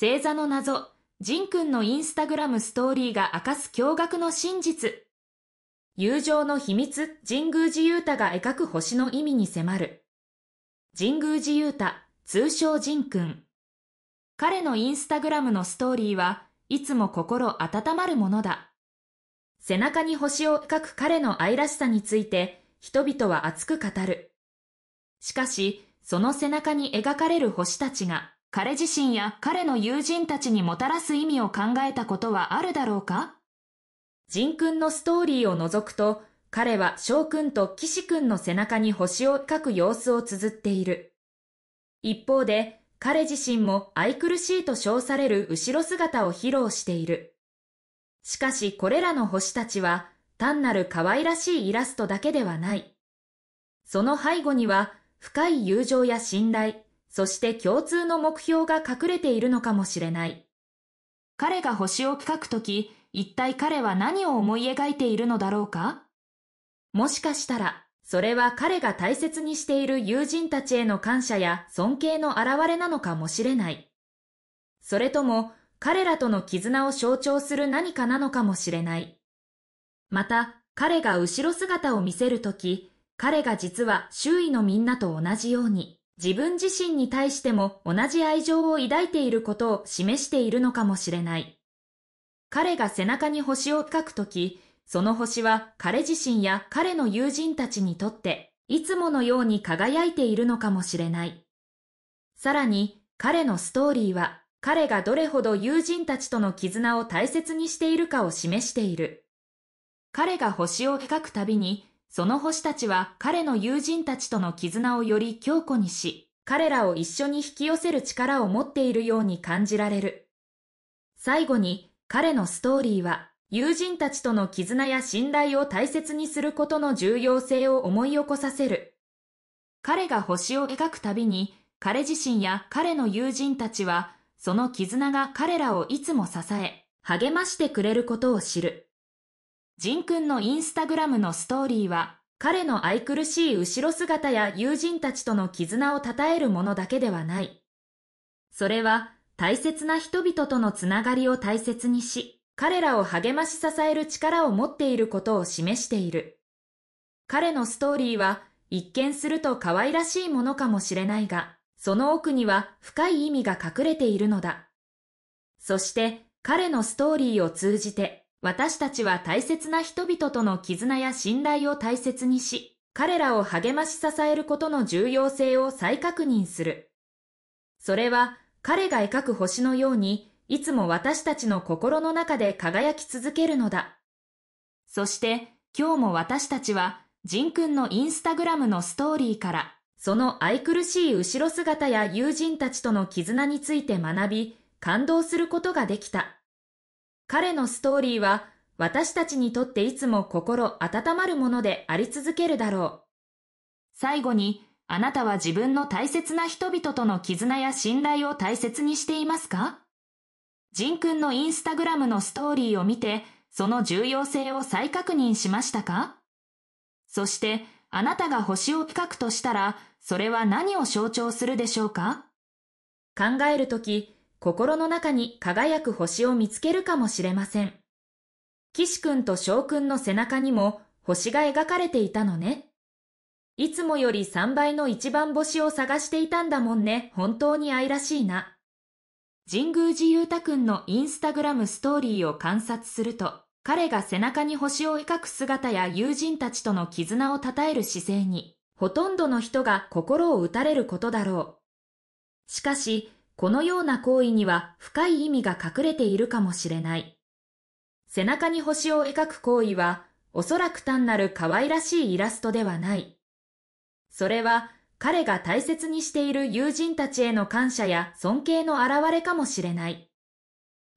星座の謎、ジンくんのインスタグラムストーリーが明かす驚愕の真実。友情の秘密、神宮寺勇太が描く星の意味に迫る。神宮寺勇太、通称ジンくん。彼のインスタグラムのストーリーはいつも心温まるものだ。背中に星を描く彼の愛らしさについて人々は熱く語る。しかし、その背中に描かれる星たちが、彼自身や彼の友人たちにもたらす意味を考えたことはあるだろうか仁君のストーリーを除くと、彼は翔君と岸君の背中に星を描く様子を綴っている。一方で、彼自身も愛くるしいと称される後ろ姿を披露している。しかしこれらの星たちは、単なる可愛らしいイラストだけではない。その背後には、深い友情や信頼、そして共通の目標が隠れているのかもしれない。彼が星を描くとき、一体彼は何を思い描いているのだろうかもしかしたら、それは彼が大切にしている友人たちへの感謝や尊敬の表れなのかもしれない。それとも、彼らとの絆を象徴する何かなのかもしれない。また、彼が後ろ姿を見せるとき、彼が実は周囲のみんなと同じように、自分自身に対しても同じ愛情を抱いていることを示しているのかもしれない。彼が背中に星を描くとき、その星は彼自身や彼の友人たちにとっていつものように輝いているのかもしれない。さらに彼のストーリーは彼がどれほど友人たちとの絆を大切にしているかを示している。彼が星を描くたびにその星たちは彼の友人たちとの絆をより強固にし、彼らを一緒に引き寄せる力を持っているように感じられる。最後に、彼のストーリーは、友人たちとの絆や信頼を大切にすることの重要性を思い起こさせる。彼が星を描くたびに、彼自身や彼の友人たちは、その絆が彼らをいつも支え、励ましてくれることを知る。ジン君のインスタグラムのストーリーは、彼の愛くるしい後ろ姿や友人たちとの絆を称えるものだけではない。それは、大切な人々とのつながりを大切にし、彼らを励まし支える力を持っていることを示している。彼のストーリーは、一見すると可愛らしいものかもしれないが、その奥には深い意味が隠れているのだ。そして、彼のストーリーを通じて、私たちは大切な人々との絆や信頼を大切にし、彼らを励まし支えることの重要性を再確認する。それは彼が描く星のように、いつも私たちの心の中で輝き続けるのだ。そして、今日も私たちは、ジン君のインスタグラムのストーリーから、その愛くるしい後ろ姿や友人たちとの絆について学び、感動することができた。彼のストーリーは私たちにとっていつも心温まるものであり続けるだろう。最後に、あなたは自分の大切な人々との絆や信頼を大切にしていますかジン君のインスタグラムのストーリーを見て、その重要性を再確認しましたかそして、あなたが星を企画としたら、それは何を象徴するでしょうか考えるとき、心の中に輝く星を見つけるかもしれません。岸君と翔君の背中にも星が描かれていたのね。いつもより3倍の一番星を探していたんだもんね。本当に愛らしいな。神宮寺裕太君のインスタグラムストーリーを観察すると、彼が背中に星を描く姿や友人たちとの絆を称える姿勢に、ほとんどの人が心を打たれることだろう。しかし、このような行為には深い意味が隠れているかもしれない。背中に星を描く行為は、おそらく単なる可愛らしいイラストではない。それは、彼が大切にしている友人たちへの感謝や尊敬の表れかもしれない。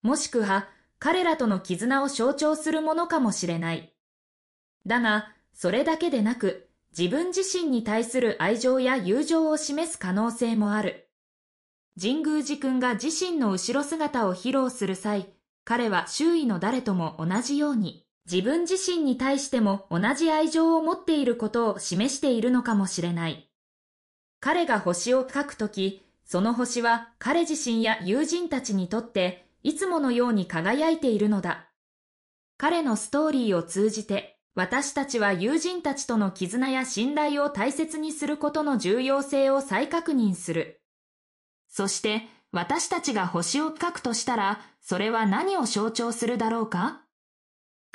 もしくは、彼らとの絆を象徴するものかもしれない。だが、それだけでなく、自分自身に対する愛情や友情を示す可能性もある。神宮寺くんが自身の後ろ姿を披露する際、彼は周囲の誰とも同じように、自分自身に対しても同じ愛情を持っていることを示しているのかもしれない。彼が星を描くとき、その星は彼自身や友人たちにとっていつものように輝いているのだ。彼のストーリーを通じて、私たちは友人たちとの絆や信頼を大切にすることの重要性を再確認する。そして私たちが星を描くとしたら、それは何を象徴するだろうか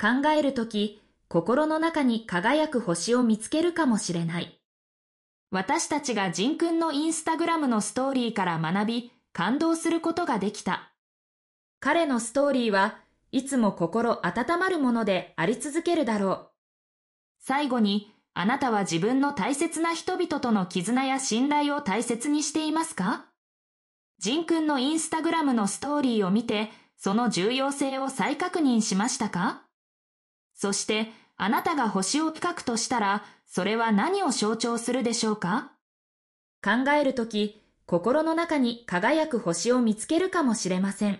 考えるとき、心の中に輝く星を見つけるかもしれない。私たちが仁君のインスタグラムのストーリーから学び、感動することができた。彼のストーリーはいつも心温まるものであり続けるだろう。最後に、あなたは自分の大切な人々との絆や信頼を大切にしていますか仁君のインスタグラムのストーリーを見て、その重要性を再確認しましたかそして、あなたが星を企画としたら、それは何を象徴するでしょうか考えるとき、心の中に輝く星を見つけるかもしれません。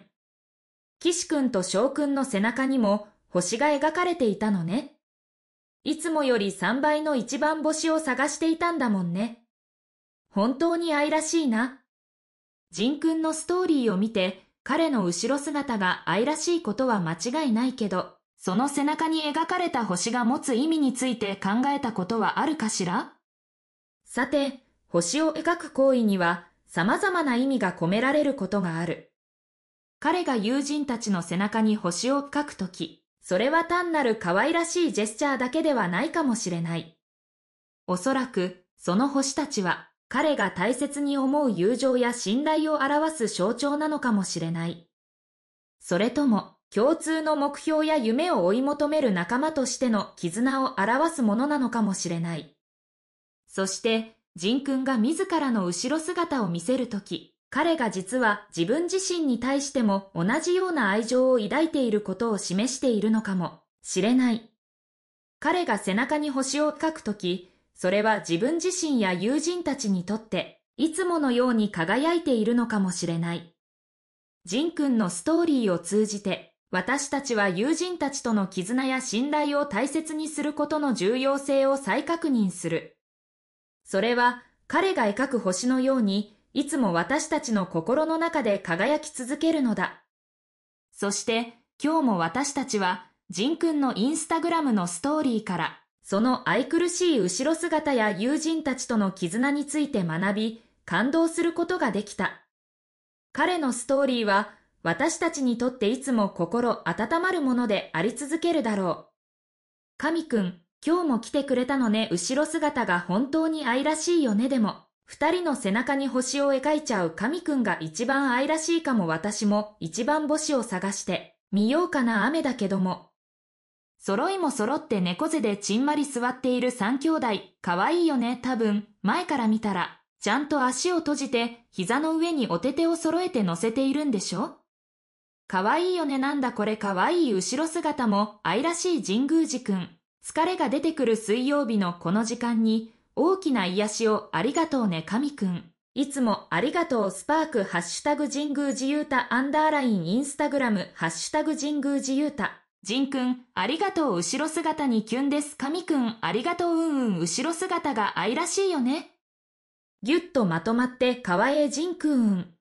岸君と翔君の背中にも星が描かれていたのね。いつもより3倍の一番星を探していたんだもんね。本当に愛らしいな。仁君のストーリーを見て、彼の後ろ姿が愛らしいことは間違いないけど、その背中に描かれた星が持つ意味について考えたことはあるかしらさて、星を描く行為には様々な意味が込められることがある。彼が友人たちの背中に星を描くとき、それは単なる可愛らしいジェスチャーだけではないかもしれない。おそらく、その星たちは、彼が大切に思う友情や信頼を表す象徴なのかもしれない。それとも、共通の目標や夢を追い求める仲間としての絆を表すものなのかもしれない。そして、仁君が自らの後ろ姿を見せるとき、彼が実は自分自身に対しても同じような愛情を抱いていることを示しているのかもしれない。彼が背中に星を描くとき、それは自分自身や友人たちにとって、いつものように輝いているのかもしれない。ジン君のストーリーを通じて、私たちは友人たちとの絆や信頼を大切にすることの重要性を再確認する。それは、彼が描く星のように、いつも私たちの心の中で輝き続けるのだ。そして、今日も私たちは、ジン君のインスタグラムのストーリーから、その愛くるしい後ろ姿や友人たちとの絆について学び、感動することができた。彼のストーリーは、私たちにとっていつも心温まるものであり続けるだろう。神くん、今日も来てくれたのね、後ろ姿が本当に愛らしいよね、でも。二人の背中に星を描いちゃう神くんが一番愛らしいかも私も一番星を探してみようかな雨だけども。揃いも揃って猫背でちんまり座っている三兄弟、かわいいよね、多分、前から見たら。ちゃんと足を閉じて、膝の上にお手手を揃えて乗せているんでしょかわいいよねなんだこれわいい後ろ姿も愛らしい神宮寺くん。疲れが出てくる水曜日のこの時間に、大きな癒しをありがとうね神くん。いつもありがとうスパークハッシュタグ神宮寺ゆうたアンダーラインインスタグラムハッシュタグ神宮寺ゆうた。ジンくん、ありがとう後ろ姿にキュンです。神くん、ありがとううんうん後ろ姿が愛らしいよね。ぎゅっとまとまって川へジンくん。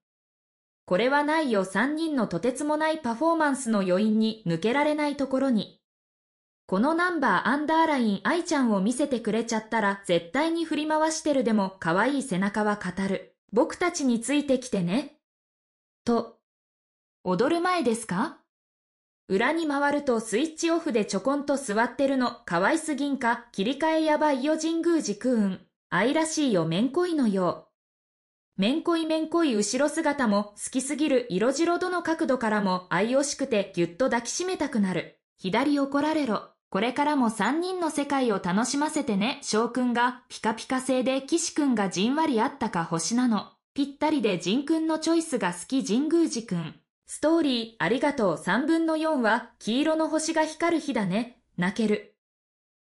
これはないよ3人のとてつもないパフォーマンスの余韻に抜けられないところに。このナンバーアンダーライン愛ちゃんを見せてくれちゃったら絶対に振り回してるでも可愛い背中は語る。僕たちについてきてね。と。踊る前ですか裏に回るとスイッチオフでちょこんと座ってるの、可愛すぎんか、切り替えやばいよ神宮寺くん。愛らしいよめんこいのよう。めんこいめんこい後ろ姿も好きすぎる色白どの角度からも愛惜しくてぎゅっと抱きしめたくなる。左怒られろ。これからも三人の世界を楽しませてね。翔くんがピカピカ星で岸くんがじんわりあったか星なの。ぴったりで仁くんのチョイスが好き神宮寺くん。ストーリーありがとう3分の4は黄色の星が光る日だね。泣ける。